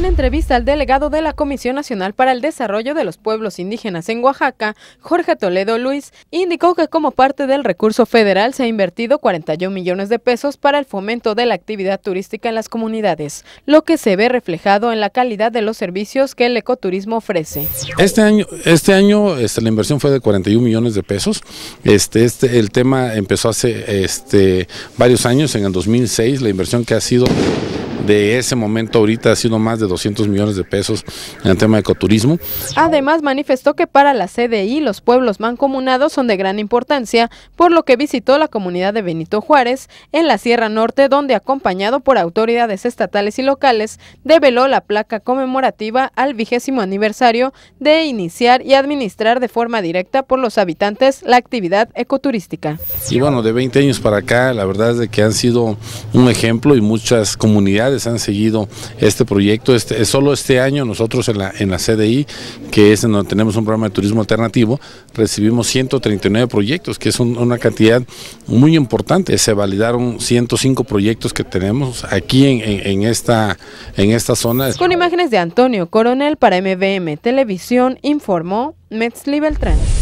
en entrevista al delegado de la Comisión Nacional para el Desarrollo de los Pueblos Indígenas en Oaxaca, Jorge Toledo Luis, indicó que como parte del recurso federal se ha invertido 41 millones de pesos para el fomento de la actividad turística en las comunidades, lo que se ve reflejado en la calidad de los servicios que el ecoturismo ofrece. Este año, este año este, la inversión fue de 41 millones de pesos. Este, este, el tema empezó hace este, varios años, en el 2006, la inversión que ha sido de ese momento ahorita ha sido más de 200 millones de pesos en el tema de ecoturismo. Además manifestó que para la CDI los pueblos mancomunados son de gran importancia, por lo que visitó la comunidad de Benito Juárez en la Sierra Norte donde acompañado por autoridades estatales y locales develó la placa conmemorativa al vigésimo aniversario de iniciar y administrar de forma directa por los habitantes la actividad ecoturística. Y bueno, de 20 años para acá, la verdad es de que han sido un ejemplo y muchas comunidades han seguido este proyecto. Este, solo este año nosotros en la, en la CDI, que es donde tenemos un programa de turismo alternativo, recibimos 139 proyectos, que es una cantidad muy importante. Se validaron 105 proyectos que tenemos aquí en, esta, en esta zona. Con imágenes de Antonio Coronel para MBM Televisión informó Metzli Beltrán.